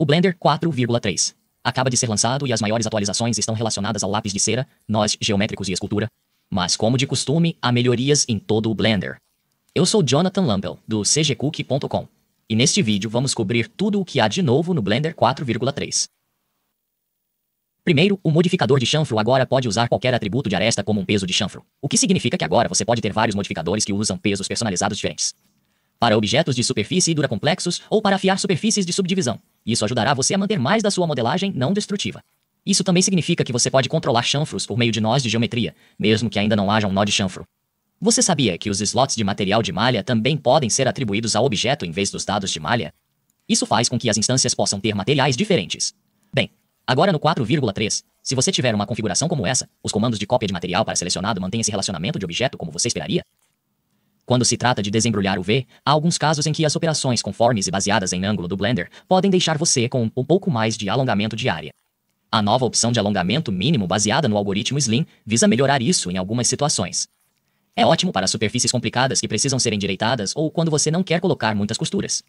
O Blender 4,3 acaba de ser lançado e as maiores atualizações estão relacionadas ao lápis de cera, nós geométricos e escultura, mas como de costume, há melhorias em todo o Blender. Eu sou Jonathan Lampel, do cgcook.com, e neste vídeo vamos cobrir tudo o que há de novo no Blender 4,3. Primeiro, o modificador de chanfro agora pode usar qualquer atributo de aresta como um peso de chanfro, o que significa que agora você pode ter vários modificadores que usam pesos personalizados diferentes para objetos de superfície e dura complexos ou para afiar superfícies de subdivisão. Isso ajudará você a manter mais da sua modelagem não destrutiva. Isso também significa que você pode controlar chanfros por meio de nós de geometria, mesmo que ainda não haja um nó de chanfro. Você sabia que os slots de material de malha também podem ser atribuídos ao objeto em vez dos dados de malha? Isso faz com que as instâncias possam ter materiais diferentes. Bem, agora no 4,3, se você tiver uma configuração como essa, os comandos de cópia de material para selecionado mantêm esse relacionamento de objeto como você esperaria, quando se trata de desembrulhar o V, há alguns casos em que as operações conformes e baseadas em ângulo do Blender podem deixar você com um pouco mais de alongamento de área. A nova opção de alongamento mínimo baseada no algoritmo Slim visa melhorar isso em algumas situações. É ótimo para superfícies complicadas que precisam ser endireitadas ou quando você não quer colocar muitas costuras.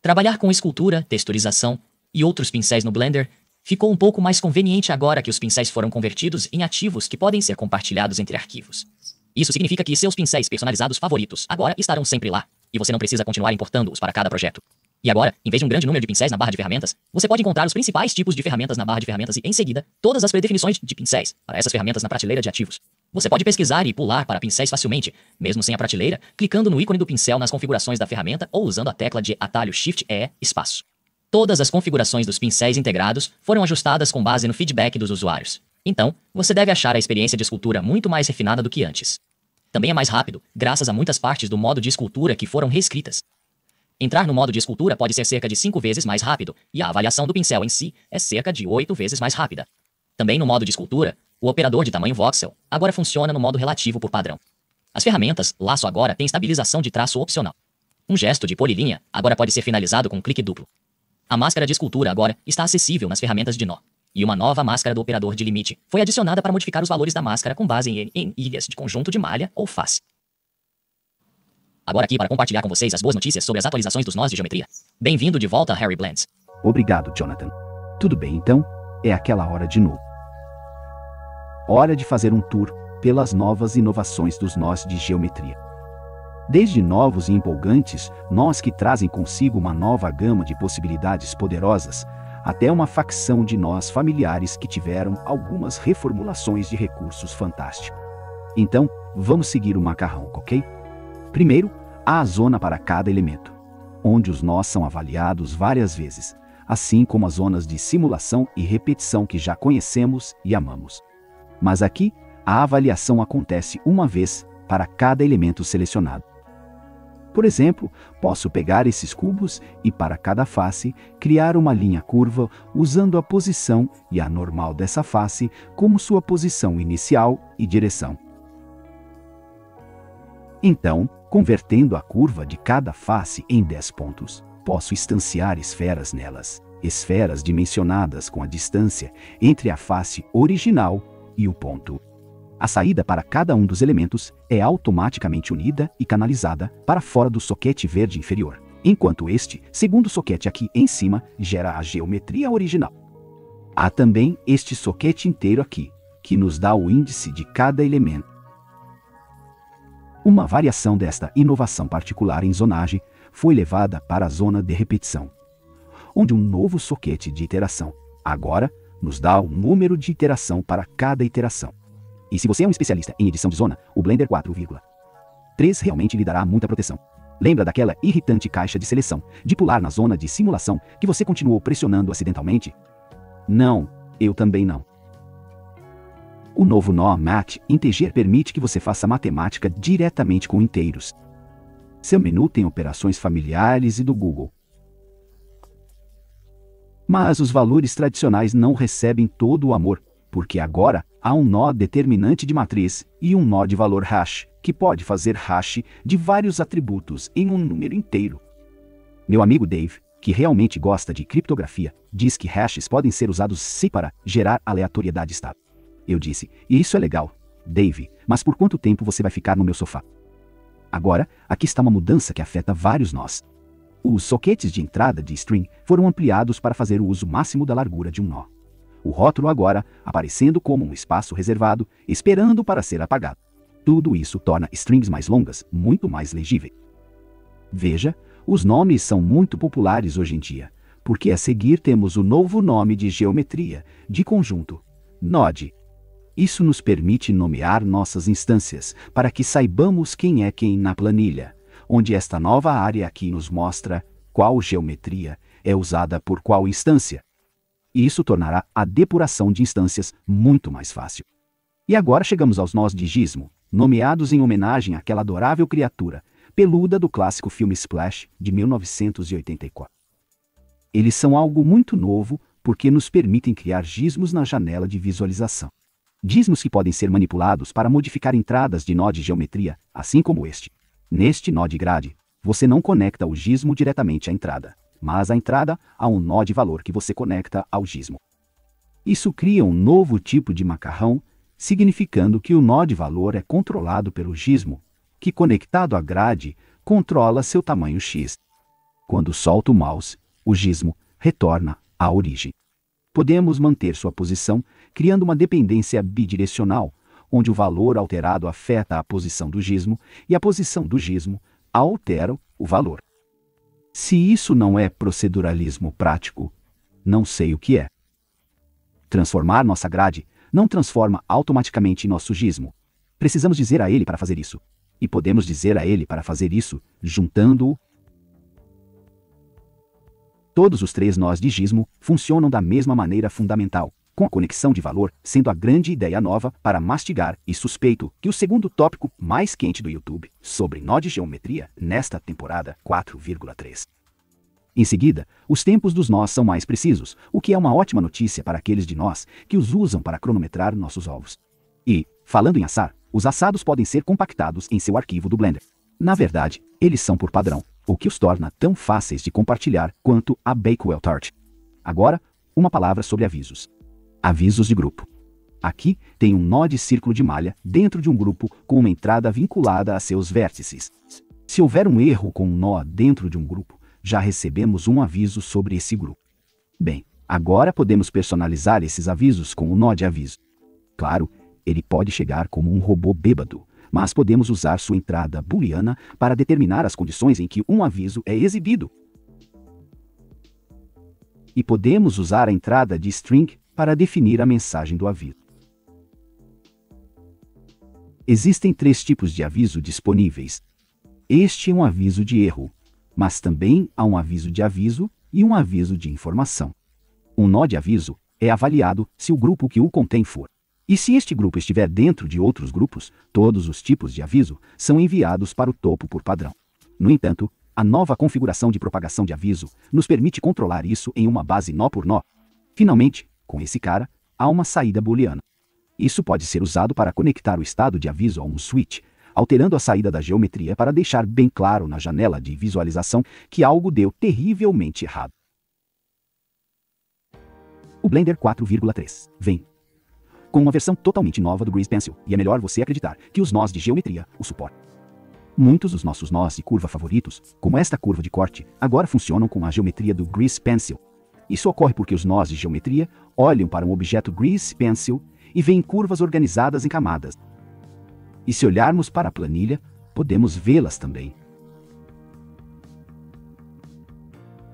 Trabalhar com escultura, texturização e outros pincéis no Blender ficou um pouco mais conveniente agora que os pincéis foram convertidos em ativos que podem ser compartilhados entre arquivos. Isso significa que seus pincéis personalizados favoritos agora estarão sempre lá, e você não precisa continuar importando-os para cada projeto. E agora, em vez de um grande número de pincéis na barra de ferramentas, você pode encontrar os principais tipos de ferramentas na barra de ferramentas e, em seguida, todas as predefinições de pincéis para essas ferramentas na prateleira de ativos. Você pode pesquisar e pular para pincéis facilmente, mesmo sem a prateleira, clicando no ícone do pincel nas configurações da ferramenta ou usando a tecla de atalho Shift E espaço. Todas as configurações dos pincéis integrados foram ajustadas com base no feedback dos usuários. Então, você deve achar a experiência de escultura muito mais refinada do que antes. Também é mais rápido, graças a muitas partes do modo de escultura que foram reescritas. Entrar no modo de escultura pode ser cerca de 5 vezes mais rápido, e a avaliação do pincel em si é cerca de 8 vezes mais rápida. Também no modo de escultura, o operador de tamanho voxel agora funciona no modo relativo por padrão. As ferramentas Laço agora têm estabilização de traço opcional. Um gesto de polilinha agora pode ser finalizado com um clique duplo. A máscara de escultura agora está acessível nas ferramentas de nó e uma nova máscara do operador de limite foi adicionada para modificar os valores da máscara com base em, em ilhas de conjunto de malha ou face. Agora aqui para compartilhar com vocês as boas notícias sobre as atualizações dos nós de geometria. Bem-vindo de volta, Harry Blends. Obrigado, Jonathan. Tudo bem então? É aquela hora de novo. Hora de fazer um tour pelas novas inovações dos nós de geometria. Desde novos e empolgantes, nós que trazem consigo uma nova gama de possibilidades poderosas, até uma facção de nós familiares que tiveram algumas reformulações de recursos fantástico. Então, vamos seguir o macarrão, ok? Primeiro, há a zona para cada elemento, onde os nós são avaliados várias vezes, assim como as zonas de simulação e repetição que já conhecemos e amamos. Mas aqui, a avaliação acontece uma vez para cada elemento selecionado. Por exemplo, posso pegar esses cubos e, para cada face, criar uma linha curva usando a posição e a normal dessa face como sua posição inicial e direção. Então, convertendo a curva de cada face em 10 pontos, posso instanciar esferas nelas, esferas dimensionadas com a distância entre a face original e o ponto a saída para cada um dos elementos é automaticamente unida e canalizada para fora do soquete verde inferior, enquanto este segundo soquete aqui em cima gera a geometria original. Há também este soquete inteiro aqui, que nos dá o índice de cada elemento. Uma variação desta inovação particular em zonagem foi levada para a zona de repetição, onde um novo soquete de iteração, agora, nos dá o um número de iteração para cada iteração. E se você é um especialista em edição de zona, o Blender 4,3 realmente lhe dará muita proteção. Lembra daquela irritante caixa de seleção, de pular na zona de simulação, que você continuou pressionando acidentalmente? Não, eu também não. O novo nó Mat Integer permite que você faça matemática diretamente com inteiros. Seu menu tem operações familiares e do Google. Mas os valores tradicionais não recebem todo o amor porque agora há um nó determinante de matriz e um nó de valor hash, que pode fazer hash de vários atributos em um número inteiro. Meu amigo Dave, que realmente gosta de criptografia, diz que hashes podem ser usados se para gerar aleatoriedade estável. Eu disse, e isso é legal, Dave, mas por quanto tempo você vai ficar no meu sofá? Agora, aqui está uma mudança que afeta vários nós. Os soquetes de entrada de string foram ampliados para fazer o uso máximo da largura de um nó o rótulo agora aparecendo como um espaço reservado, esperando para ser apagado. Tudo isso torna strings mais longas muito mais legíveis. Veja, os nomes são muito populares hoje em dia, porque a seguir temos o novo nome de geometria, de conjunto, NOD. Isso nos permite nomear nossas instâncias, para que saibamos quem é quem na planilha, onde esta nova área aqui nos mostra qual geometria é usada por qual instância e isso tornará a depuração de instâncias muito mais fácil. E agora chegamos aos nós de Gizmo, nomeados em homenagem àquela adorável criatura, peluda do clássico filme Splash, de 1984. Eles são algo muito novo, porque nos permitem criar gizmos na janela de visualização. Gizmos que podem ser manipulados para modificar entradas de nó de geometria, assim como este. Neste nó de grade, você não conecta o gizmo diretamente à entrada mas a entrada a um nó de valor que você conecta ao gizmo. Isso cria um novo tipo de macarrão, significando que o nó de valor é controlado pelo gizmo, que conectado à grade, controla seu tamanho X. Quando solta o mouse, o gizmo retorna à origem. Podemos manter sua posição, criando uma dependência bidirecional, onde o valor alterado afeta a posição do gizmo e a posição do gizmo altera o valor. Se isso não é proceduralismo prático, não sei o que é. Transformar nossa grade não transforma automaticamente nosso gismo. Precisamos dizer a ele para fazer isso. E podemos dizer a ele para fazer isso, juntando-o. Todos os três nós de gismo funcionam da mesma maneira fundamental com a conexão de valor sendo a grande ideia nova para mastigar, e suspeito que o segundo tópico mais quente do YouTube, sobre nó de geometria, nesta temporada 4,3. Em seguida, os tempos dos nós são mais precisos, o que é uma ótima notícia para aqueles de nós que os usam para cronometrar nossos ovos. E, falando em assar, os assados podem ser compactados em seu arquivo do Blender. Na verdade, eles são por padrão, o que os torna tão fáceis de compartilhar quanto a Bakewell Tart. Agora, uma palavra sobre avisos. Avisos de grupo. Aqui, tem um nó de círculo de malha dentro de um grupo com uma entrada vinculada a seus vértices. Se houver um erro com um nó dentro de um grupo, já recebemos um aviso sobre esse grupo. Bem, agora podemos personalizar esses avisos com o nó de aviso. Claro, ele pode chegar como um robô bêbado, mas podemos usar sua entrada booleana para determinar as condições em que um aviso é exibido. E podemos usar a entrada de string para definir a mensagem do aviso. Existem três tipos de aviso disponíveis. Este é um aviso de erro, mas também há um aviso de aviso e um aviso de informação. Um nó de aviso é avaliado se o grupo que o contém for. E se este grupo estiver dentro de outros grupos, todos os tipos de aviso são enviados para o topo por padrão. No entanto, a nova configuração de propagação de aviso nos permite controlar isso em uma base nó por nó. Finalmente, com esse cara, há uma saída booleana. Isso pode ser usado para conectar o estado de aviso a um switch, alterando a saída da geometria para deixar bem claro na janela de visualização que algo deu terrivelmente errado. O Blender 4,3 vem com uma versão totalmente nova do Grease Pencil, e é melhor você acreditar que os nós de geometria o suportam. Muitos dos nossos nós de curva favoritos, como esta curva de corte, agora funcionam com a geometria do Grease Pencil, isso ocorre porque os nós de geometria olham para um objeto grease pencil e veem curvas organizadas em camadas. E se olharmos para a planilha, podemos vê-las também.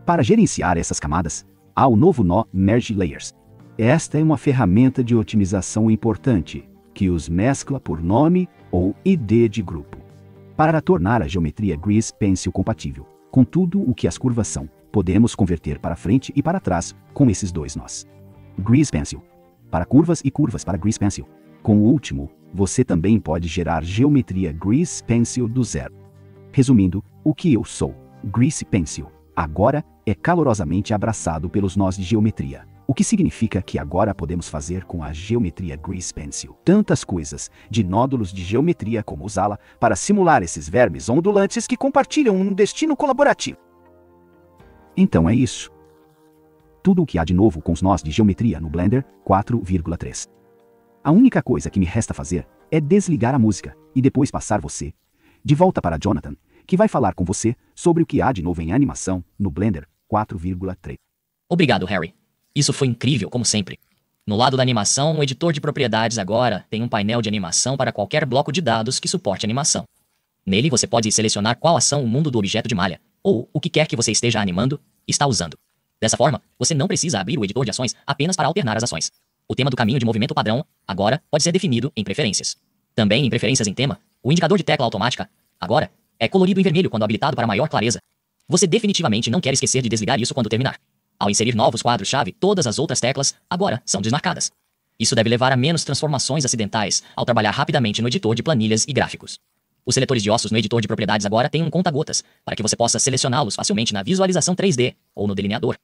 Para gerenciar essas camadas, há o novo nó Merge Layers. Esta é uma ferramenta de otimização importante, que os mescla por nome ou ID de grupo, para tornar a geometria Grease Pencil compatível com tudo o que as curvas são podemos converter para frente e para trás, com esses dois nós. Grease Pencil. Para curvas e curvas para Grease Pencil. Com o último, você também pode gerar geometria Grease Pencil do zero. Resumindo, o que eu sou, Grease Pencil, agora é calorosamente abraçado pelos nós de geometria. O que significa que agora podemos fazer com a geometria Grease Pencil tantas coisas, de nódulos de geometria como usá-la, para simular esses vermes ondulantes que compartilham um destino colaborativo. Então é isso. Tudo o que há de novo com os nós de geometria no Blender 4,3. A única coisa que me resta fazer é desligar a música e depois passar você de volta para Jonathan, que vai falar com você sobre o que há de novo em animação no Blender 4,3. Obrigado, Harry. Isso foi incrível, como sempre. No lado da animação, o editor de propriedades agora tem um painel de animação para qualquer bloco de dados que suporte animação. Nele você pode selecionar qual ação o mundo do objeto de malha, ou o que quer que você esteja animando, está usando. Dessa forma, você não precisa abrir o editor de ações apenas para alternar as ações. O tema do caminho de movimento padrão, agora, pode ser definido em preferências. Também em preferências em tema, o indicador de tecla automática, agora, é colorido em vermelho quando habilitado para maior clareza. Você definitivamente não quer esquecer de desligar isso quando terminar. Ao inserir novos quadros-chave, todas as outras teclas, agora, são desmarcadas. Isso deve levar a menos transformações acidentais ao trabalhar rapidamente no editor de planilhas e gráficos. Os seletores de ossos no editor de propriedades agora têm um conta-gotas, para que você possa selecioná-los facilmente na visualização 3D ou no delineador.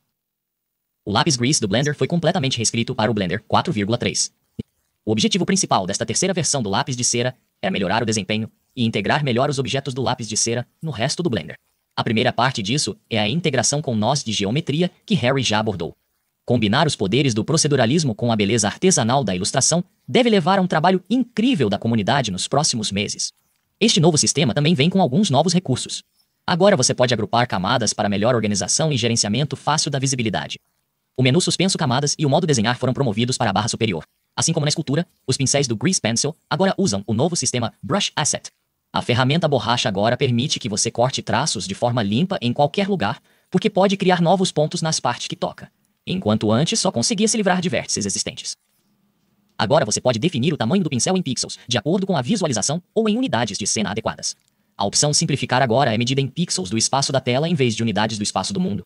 O lápis Grease do Blender foi completamente reescrito para o Blender 4,3. O objetivo principal desta terceira versão do lápis de cera é melhorar o desempenho e integrar melhor os objetos do lápis de cera no resto do Blender. A primeira parte disso é a integração com nós de geometria que Harry já abordou. Combinar os poderes do proceduralismo com a beleza artesanal da ilustração deve levar a um trabalho incrível da comunidade nos próximos meses. Este novo sistema também vem com alguns novos recursos. Agora você pode agrupar camadas para melhor organização e gerenciamento fácil da visibilidade. O menu suspenso camadas e o modo desenhar foram promovidos para a barra superior. Assim como na escultura, os pincéis do Grease Pencil agora usam o novo sistema Brush Asset. A ferramenta borracha agora permite que você corte traços de forma limpa em qualquer lugar, porque pode criar novos pontos nas partes que toca, enquanto antes só conseguia se livrar de vértices existentes. Agora você pode definir o tamanho do pincel em pixels, de acordo com a visualização ou em unidades de cena adequadas. A opção Simplificar agora é medida em pixels do espaço da tela em vez de unidades do espaço do mundo.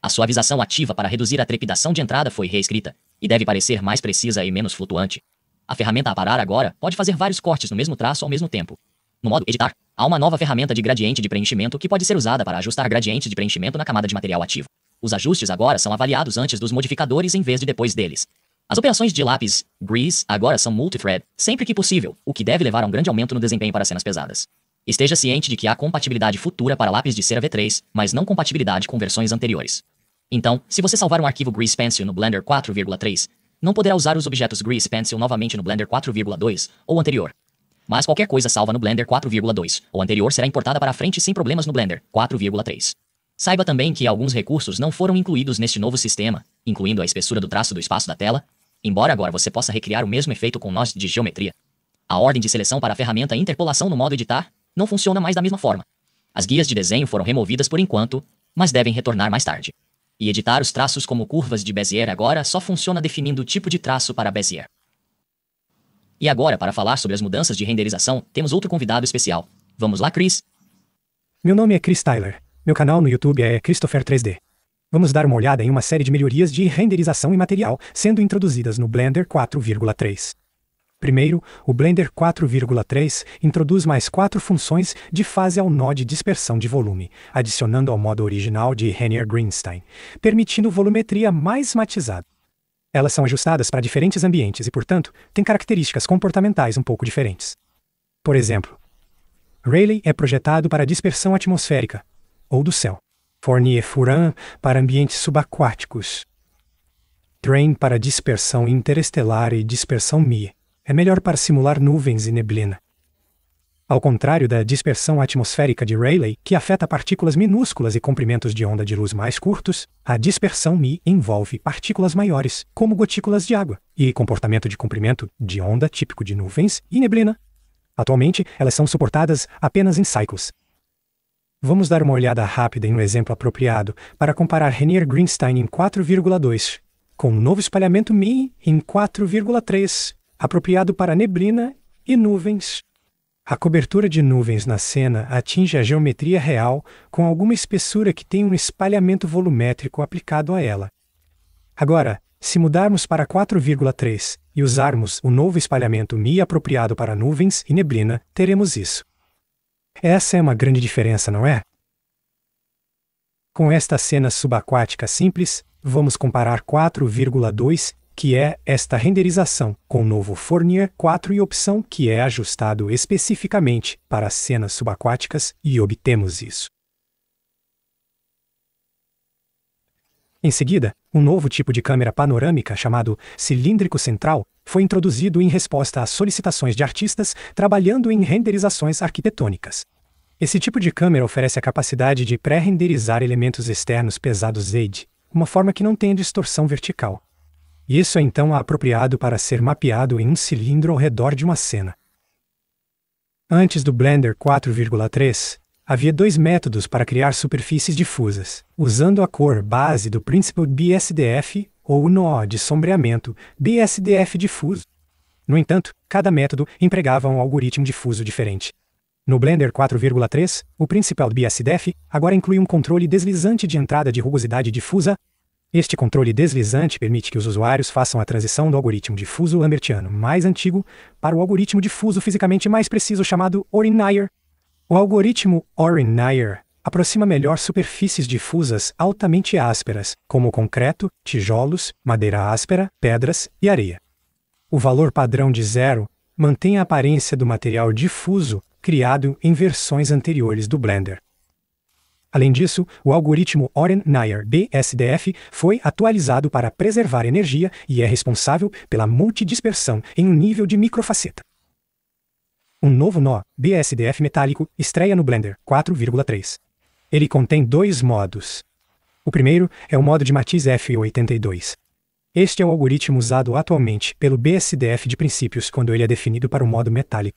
A suavização ativa para reduzir a trepidação de entrada foi reescrita, e deve parecer mais precisa e menos flutuante. A ferramenta Aparar agora pode fazer vários cortes no mesmo traço ao mesmo tempo. No modo Editar, há uma nova ferramenta de gradiente de preenchimento que pode ser usada para ajustar gradientes de preenchimento na camada de material ativo. Os ajustes agora são avaliados antes dos modificadores em vez de depois deles. As operações de lápis Grease agora são multithread sempre que possível, o que deve levar a um grande aumento no desempenho para cenas pesadas. Esteja ciente de que há compatibilidade futura para lápis de cera V3, mas não compatibilidade com versões anteriores. Então, se você salvar um arquivo Grease Pencil no Blender 4,3, não poderá usar os objetos Grease Pencil novamente no Blender 4,2 ou anterior. Mas qualquer coisa salva no Blender 4,2 ou anterior será importada para a frente sem problemas no Blender 4,3. Saiba também que alguns recursos não foram incluídos neste novo sistema, incluindo a espessura do traço do espaço da tela, embora agora você possa recriar o mesmo efeito com nós de geometria. A ordem de seleção para a ferramenta interpolação no modo editar não funciona mais da mesma forma. As guias de desenho foram removidas por enquanto, mas devem retornar mais tarde. E editar os traços como curvas de Bezier agora só funciona definindo o tipo de traço para Bezier. E agora, para falar sobre as mudanças de renderização, temos outro convidado especial. Vamos lá, Chris? Meu nome é Chris Tyler. Meu canal no YouTube é Christopher 3D. Vamos dar uma olhada em uma série de melhorias de renderização e material sendo introduzidas no Blender 4,3. Primeiro, o Blender 4,3 introduz mais quatro funções de fase ao nó de dispersão de volume, adicionando ao modo original de Hennier Greenstein, permitindo volumetria mais matizada. Elas são ajustadas para diferentes ambientes e, portanto, têm características comportamentais um pouco diferentes. Por exemplo, Rayleigh é projetado para dispersão atmosférica, ou do céu. Fournier Furan para ambientes subaquáticos. Train para dispersão interestelar e dispersão mi É melhor para simular nuvens e neblina. Ao contrário da dispersão atmosférica de Rayleigh, que afeta partículas minúsculas e comprimentos de onda de luz mais curtos, a dispersão Mi envolve partículas maiores, como gotículas de água, e comportamento de comprimento de onda típico de nuvens e neblina. Atualmente, elas são suportadas apenas em cycles, Vamos dar uma olhada rápida em um exemplo apropriado para comparar Renier Greenstein em 4,2 com um novo espalhamento Mi em 4,3, apropriado para neblina e nuvens. A cobertura de nuvens na cena atinge a geometria real com alguma espessura que tem um espalhamento volumétrico aplicado a ela. Agora, se mudarmos para 4,3 e usarmos o novo espalhamento Mi apropriado para nuvens e neblina, teremos isso. Essa é uma grande diferença, não é? Com esta cena subaquática simples, vamos comparar 4,2, que é esta renderização, com o novo Fournier 4 e opção que é ajustado especificamente para cenas subaquáticas e obtemos isso. Em seguida, um novo tipo de câmera panorâmica chamado cilíndrico central foi introduzido em resposta às solicitações de artistas trabalhando em renderizações arquitetônicas. Esse tipo de câmera oferece a capacidade de pré-renderizar elementos externos pesados ZED, uma forma que não tem distorção vertical. Isso é então apropriado para ser mapeado em um cilindro ao redor de uma cena. Antes do Blender 4,3, havia dois métodos para criar superfícies difusas, usando a cor base do Principle BSDF ou o nó de sombreamento, BSDF difuso. No entanto, cada método empregava um algoritmo difuso diferente. No Blender 4.3, o principal BSDF agora inclui um controle deslizante de entrada de rugosidade difusa. Este controle deslizante permite que os usuários façam a transição do algoritmo difuso lambertiano mais antigo para o algoritmo difuso fisicamente mais preciso chamado Orinayer. O algoritmo Orinayer aproxima melhor superfícies difusas altamente ásperas, como concreto, tijolos, madeira áspera, pedras e areia. O valor padrão de zero mantém a aparência do material difuso criado em versões anteriores do Blender. Além disso, o algoritmo Oren-Nayer BSDF foi atualizado para preservar energia e é responsável pela multidispersão em um nível de microfaceta. Um novo nó, BSDF metálico, estreia no Blender 4,3. Ele contém dois modos. O primeiro é o modo de matiz F82. Este é o algoritmo usado atualmente pelo BSDF de princípios quando ele é definido para o modo metálico.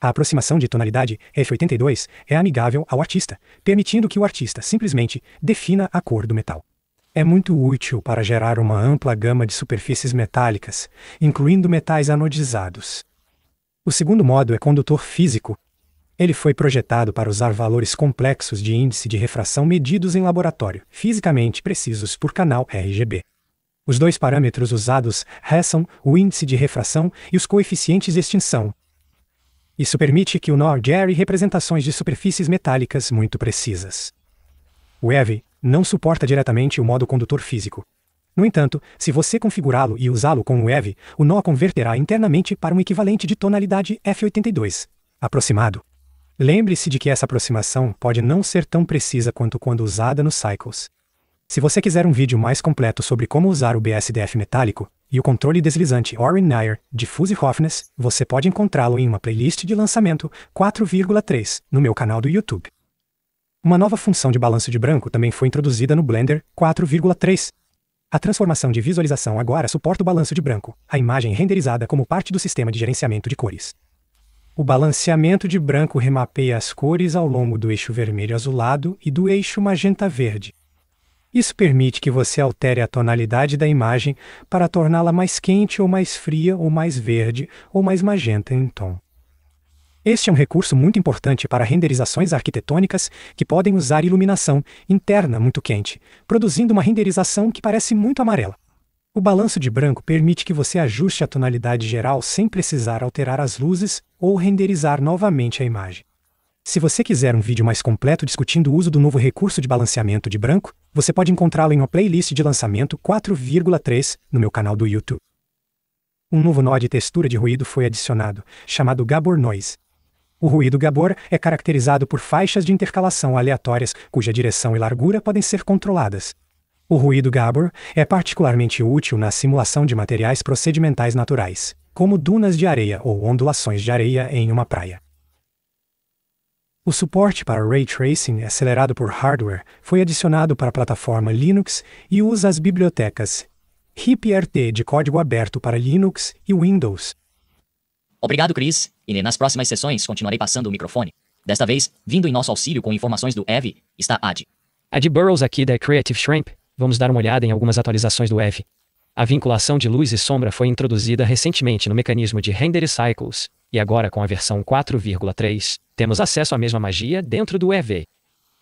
A aproximação de tonalidade F82 é amigável ao artista, permitindo que o artista simplesmente defina a cor do metal. É muito útil para gerar uma ampla gama de superfícies metálicas, incluindo metais anodizados. O segundo modo é condutor físico, ele foi projetado para usar valores complexos de índice de refração medidos em laboratório, fisicamente precisos por canal RGB. Os dois parâmetros usados são o índice de refração e os coeficientes de extinção. Isso permite que o NOR gere representações de superfícies metálicas muito precisas. O EV não suporta diretamente o modo condutor físico. No entanto, se você configurá-lo e usá-lo com o EV, o NOR converterá internamente para um equivalente de tonalidade F82, aproximado. Lembre-se de que essa aproximação pode não ser tão precisa quanto quando usada nos cycles. Se você quiser um vídeo mais completo sobre como usar o BSDF metálico e o controle deslizante Orin Nair de Fuse Hoffness, você pode encontrá-lo em uma playlist de lançamento 4,3 no meu canal do YouTube. Uma nova função de balanço de branco também foi introduzida no Blender 4,3. A transformação de visualização agora suporta o balanço de branco, a imagem renderizada como parte do sistema de gerenciamento de cores. O balanceamento de branco remapeia as cores ao longo do eixo vermelho azulado e do eixo magenta verde. Isso permite que você altere a tonalidade da imagem para torná-la mais quente ou mais fria ou mais verde ou mais magenta em tom. Este é um recurso muito importante para renderizações arquitetônicas que podem usar iluminação interna muito quente, produzindo uma renderização que parece muito amarela. O balanço de branco permite que você ajuste a tonalidade geral sem precisar alterar as luzes ou renderizar novamente a imagem. Se você quiser um vídeo mais completo discutindo o uso do novo recurso de balanceamento de branco, você pode encontrá-lo em uma playlist de lançamento 4,3 no meu canal do YouTube. Um novo nó de textura de ruído foi adicionado, chamado Gabor Noise. O ruído Gabor é caracterizado por faixas de intercalação aleatórias, cuja direção e largura podem ser controladas. O ruído Gabor é particularmente útil na simulação de materiais procedimentais naturais, como dunas de areia ou ondulações de areia em uma praia. O suporte para ray tracing acelerado por hardware foi adicionado para a plataforma Linux e usa as bibliotecas HipRT de código aberto para Linux e Windows. Obrigado, Chris, e nas próximas sessões continuarei passando o microfone. Desta vez, vindo em nosso auxílio com informações do EV, está Ad. Ad Burrows aqui da Creative Shrimp. Vamos dar uma olhada em algumas atualizações do EV. A vinculação de luz e sombra foi introduzida recentemente no mecanismo de Render Cycles, e agora com a versão 4,3, temos acesso à mesma magia dentro do EV.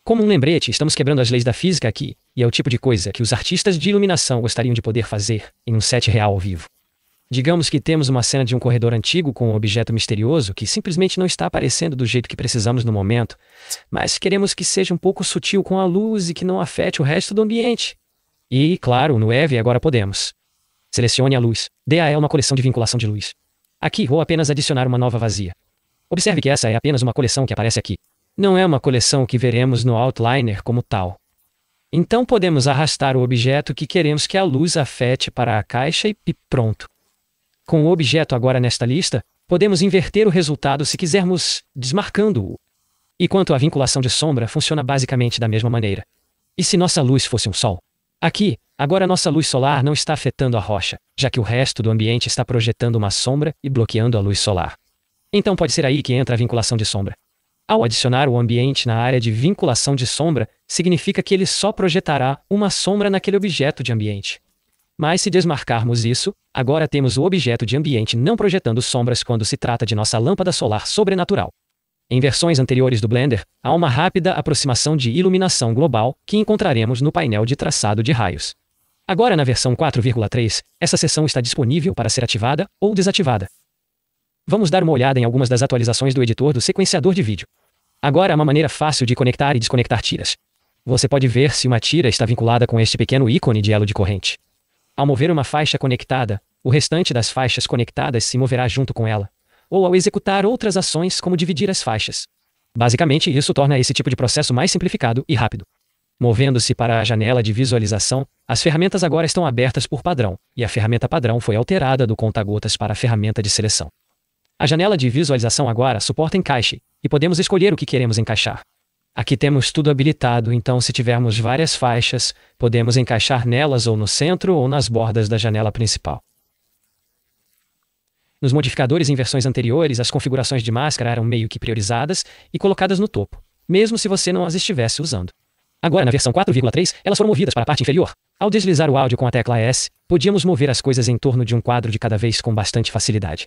Como um lembrete, estamos quebrando as leis da física aqui, e é o tipo de coisa que os artistas de iluminação gostariam de poder fazer em um set real ao vivo. Digamos que temos uma cena de um corredor antigo com um objeto misterioso que simplesmente não está aparecendo do jeito que precisamos no momento, mas queremos que seja um pouco sutil com a luz e que não afete o resto do ambiente. E, claro, no Eve agora podemos. Selecione a luz. Dê a ela é uma coleção de vinculação de luz. Aqui vou apenas adicionar uma nova vazia. Observe que essa é apenas uma coleção que aparece aqui. Não é uma coleção que veremos no Outliner como tal. Então podemos arrastar o objeto que queremos que a luz afete para a caixa e pronto com o objeto agora nesta lista, podemos inverter o resultado se quisermos, desmarcando-o. E quanto à vinculação de sombra, funciona basicamente da mesma maneira. E se nossa luz fosse um sol? Aqui, agora nossa luz solar não está afetando a rocha, já que o resto do ambiente está projetando uma sombra e bloqueando a luz solar. Então pode ser aí que entra a vinculação de sombra. Ao adicionar o ambiente na área de vinculação de sombra, significa que ele só projetará uma sombra naquele objeto de ambiente. Mas se desmarcarmos isso, agora temos o objeto de ambiente não projetando sombras quando se trata de nossa lâmpada solar sobrenatural. Em versões anteriores do Blender, há uma rápida aproximação de iluminação global que encontraremos no painel de traçado de raios. Agora na versão 4,3, essa seção está disponível para ser ativada ou desativada. Vamos dar uma olhada em algumas das atualizações do editor do sequenciador de vídeo. Agora há uma maneira fácil de conectar e desconectar tiras. Você pode ver se uma tira está vinculada com este pequeno ícone de elo de corrente. Ao mover uma faixa conectada, o restante das faixas conectadas se moverá junto com ela, ou ao executar outras ações como dividir as faixas. Basicamente, isso torna esse tipo de processo mais simplificado e rápido. Movendo-se para a janela de visualização, as ferramentas agora estão abertas por padrão, e a ferramenta padrão foi alterada do conta-gotas para a ferramenta de seleção. A janela de visualização agora suporta encaixe, e podemos escolher o que queremos encaixar. Aqui temos tudo habilitado, então se tivermos várias faixas, podemos encaixar nelas ou no centro ou nas bordas da janela principal. Nos modificadores em versões anteriores, as configurações de máscara eram meio que priorizadas e colocadas no topo, mesmo se você não as estivesse usando. Agora, na versão 4,3, elas foram movidas para a parte inferior. Ao deslizar o áudio com a tecla S, podíamos mover as coisas em torno de um quadro de cada vez com bastante facilidade.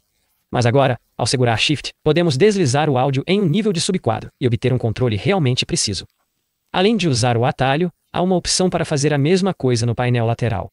Mas agora, ao segurar Shift, podemos deslizar o áudio em um nível de subquadro e obter um controle realmente preciso. Além de usar o atalho, há uma opção para fazer a mesma coisa no painel lateral.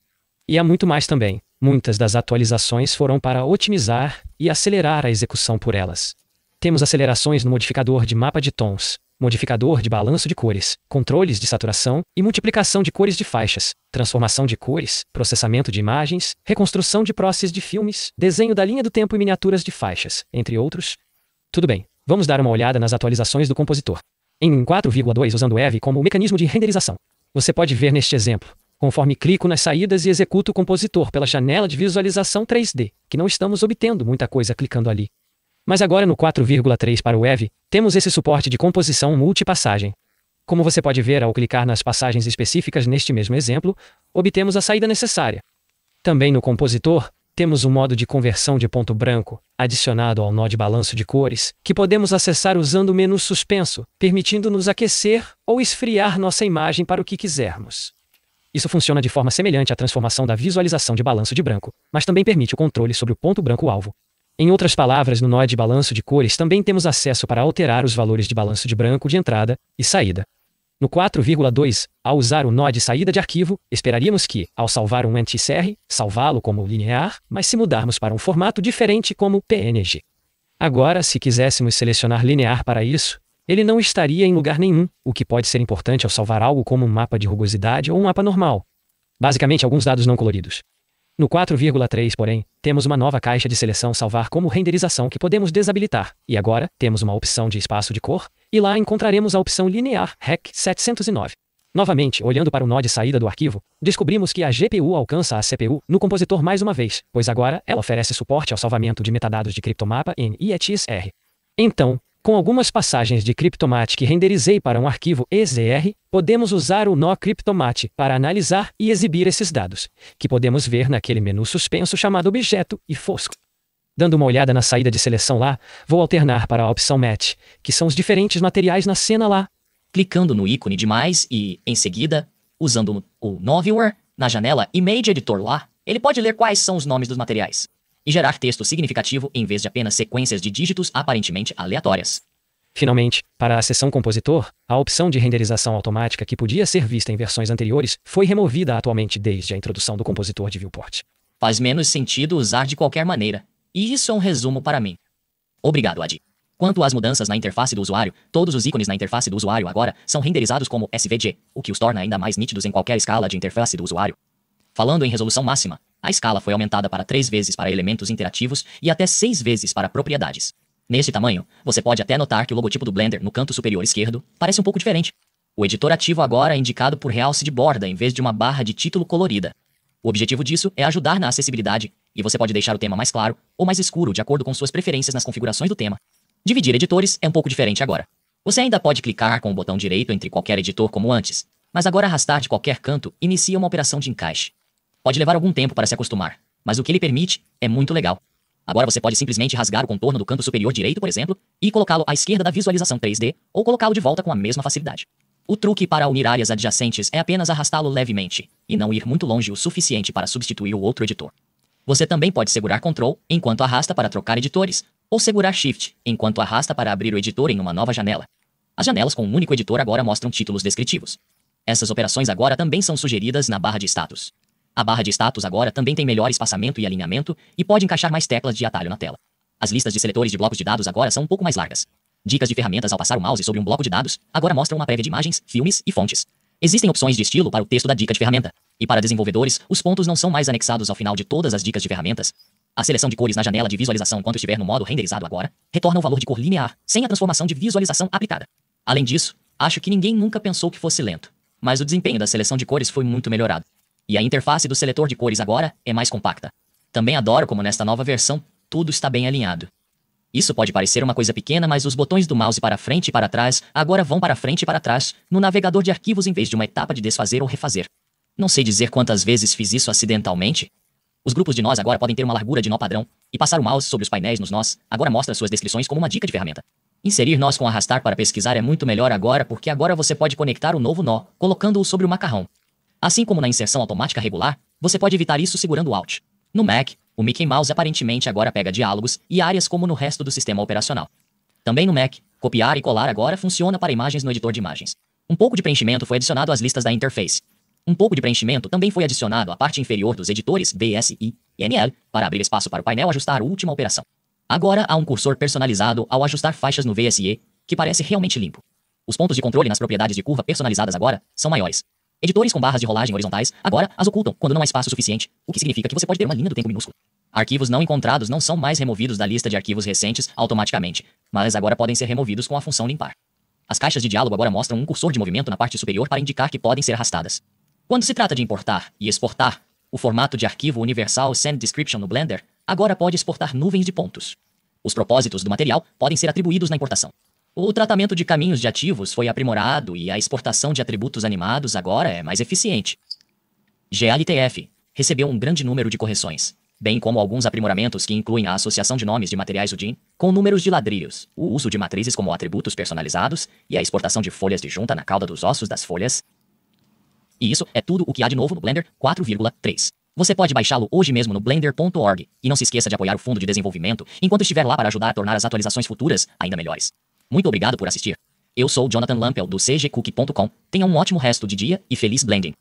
E há muito mais também. Muitas das atualizações foram para otimizar e acelerar a execução por elas. Temos acelerações no modificador de mapa de tons, modificador de balanço de cores, controles de saturação e multiplicação de cores de faixas, transformação de cores, processamento de imagens, reconstrução de próximas de filmes, desenho da linha do tempo e miniaturas de faixas, entre outros. Tudo bem, vamos dar uma olhada nas atualizações do compositor. Em 4,2 usando EV como mecanismo de renderização. Você pode ver neste exemplo, conforme clico nas saídas e executo o compositor pela janela de visualização 3D, que não estamos obtendo muita coisa clicando ali. Mas agora no 4,3 para o EV, temos esse suporte de composição multipassagem. Como você pode ver ao clicar nas passagens específicas neste mesmo exemplo, obtemos a saída necessária. Também no compositor, temos um modo de conversão de ponto branco, adicionado ao nó de balanço de cores, que podemos acessar usando o menu suspenso, permitindo-nos aquecer ou esfriar nossa imagem para o que quisermos. Isso funciona de forma semelhante à transformação da visualização de balanço de branco, mas também permite o controle sobre o ponto branco-alvo, em outras palavras, no nó de balanço de cores também temos acesso para alterar os valores de balanço de branco de entrada e saída. No 4,2, ao usar o nó de saída de arquivo, esperaríamos que, ao salvar um anti salvá-lo como linear, mas se mudarmos para um formato diferente como PNG. Agora, se quiséssemos selecionar linear para isso, ele não estaria em lugar nenhum, o que pode ser importante ao salvar algo como um mapa de rugosidade ou um mapa normal. Basicamente, alguns dados não coloridos. No 4,3, porém, temos uma nova caixa de seleção salvar como renderização que podemos desabilitar, e agora temos uma opção de espaço de cor, e lá encontraremos a opção linear REC 709. Novamente, olhando para o nó de saída do arquivo, descobrimos que a GPU alcança a CPU no compositor mais uma vez, pois agora ela oferece suporte ao salvamento de metadados de criptomapa em IETSR. Então, com algumas passagens de Cryptomat que renderizei para um arquivo EZR, podemos usar o nó Cryptomat para analisar e exibir esses dados, que podemos ver naquele menu suspenso chamado Objeto e Fosco. Dando uma olhada na saída de seleção lá, vou alternar para a opção Match, que são os diferentes materiais na cena lá. Clicando no ícone de mais e, em seguida, usando o nó Viewer, na janela Image Editor lá, ele pode ler quais são os nomes dos materiais e gerar texto significativo em vez de apenas sequências de dígitos aparentemente aleatórias. Finalmente, para a seção compositor, a opção de renderização automática que podia ser vista em versões anteriores foi removida atualmente desde a introdução do compositor de viewport. Faz menos sentido usar de qualquer maneira, e isso é um resumo para mim. Obrigado, Adi. Quanto às mudanças na interface do usuário, todos os ícones na interface do usuário agora são renderizados como SVG, o que os torna ainda mais nítidos em qualquer escala de interface do usuário. Falando em resolução máxima, a escala foi aumentada para três vezes para elementos interativos e até seis vezes para propriedades. Nesse tamanho, você pode até notar que o logotipo do Blender no canto superior esquerdo parece um pouco diferente. O editor ativo agora é indicado por realce de borda em vez de uma barra de título colorida. O objetivo disso é ajudar na acessibilidade, e você pode deixar o tema mais claro ou mais escuro de acordo com suas preferências nas configurações do tema. Dividir editores é um pouco diferente agora. Você ainda pode clicar com o botão direito entre qualquer editor como antes, mas agora arrastar de qualquer canto inicia uma operação de encaixe. Pode levar algum tempo para se acostumar, mas o que ele permite é muito legal. Agora você pode simplesmente rasgar o contorno do canto superior direito, por exemplo, e colocá-lo à esquerda da visualização 3D ou colocá-lo de volta com a mesma facilidade. O truque para unir áreas adjacentes é apenas arrastá-lo levemente e não ir muito longe o suficiente para substituir o outro editor. Você também pode segurar Ctrl enquanto arrasta para trocar editores, ou segurar Shift enquanto arrasta para abrir o editor em uma nova janela. As janelas com um único editor agora mostram títulos descritivos. Essas operações agora também são sugeridas na barra de status. A barra de status agora também tem melhor espaçamento e alinhamento e pode encaixar mais teclas de atalho na tela. As listas de seletores de blocos de dados agora são um pouco mais largas. Dicas de ferramentas ao passar o mouse sobre um bloco de dados agora mostram uma prévia de imagens, filmes e fontes. Existem opções de estilo para o texto da dica de ferramenta. E para desenvolvedores, os pontos não são mais anexados ao final de todas as dicas de ferramentas. A seleção de cores na janela de visualização quando estiver no modo renderizado agora retorna o valor de cor linear, sem a transformação de visualização aplicada. Além disso, acho que ninguém nunca pensou que fosse lento. Mas o desempenho da seleção de cores foi muito melhorado. E a interface do seletor de cores agora é mais compacta. Também adoro como nesta nova versão tudo está bem alinhado. Isso pode parecer uma coisa pequena, mas os botões do mouse para frente e para trás agora vão para frente e para trás no navegador de arquivos em vez de uma etapa de desfazer ou refazer. Não sei dizer quantas vezes fiz isso acidentalmente. Os grupos de nós agora podem ter uma largura de nó padrão, e passar o mouse sobre os painéis nos nós agora mostra suas descrições como uma dica de ferramenta. Inserir nós com arrastar para pesquisar é muito melhor agora porque agora você pode conectar o novo nó, colocando-o sobre o macarrão. Assim como na inserção automática regular, você pode evitar isso segurando o Alt. No Mac, o Mickey Mouse aparentemente agora pega diálogos e áreas como no resto do sistema operacional. Também no Mac, copiar e colar agora funciona para imagens no editor de imagens. Um pouco de preenchimento foi adicionado às listas da interface. Um pouco de preenchimento também foi adicionado à parte inferior dos editores BSI e NL para abrir espaço para o painel ajustar a última operação. Agora há um cursor personalizado ao ajustar faixas no VSE, que parece realmente limpo. Os pontos de controle nas propriedades de curva personalizadas agora são maiores. Editores com barras de rolagem horizontais agora as ocultam quando não há espaço suficiente, o que significa que você pode ter uma linha do tempo minúscula. Arquivos não encontrados não são mais removidos da lista de arquivos recentes automaticamente, mas agora podem ser removidos com a função limpar. As caixas de diálogo agora mostram um cursor de movimento na parte superior para indicar que podem ser arrastadas. Quando se trata de importar e exportar, o formato de arquivo universal Send Description no Blender agora pode exportar nuvens de pontos. Os propósitos do material podem ser atribuídos na importação. O tratamento de caminhos de ativos foi aprimorado e a exportação de atributos animados agora é mais eficiente. GLTF recebeu um grande número de correções, bem como alguns aprimoramentos que incluem a associação de nomes de materiais UDIN com números de ladrilhos, o uso de matrizes como atributos personalizados e a exportação de folhas de junta na cauda dos ossos das folhas. E isso é tudo o que há de novo no Blender 4,3. Você pode baixá-lo hoje mesmo no blender.org e não se esqueça de apoiar o fundo de desenvolvimento enquanto estiver lá para ajudar a tornar as atualizações futuras ainda melhores. Muito obrigado por assistir. Eu sou Jonathan Lampel do cgcook.com. Tenha um ótimo resto de dia e feliz blending.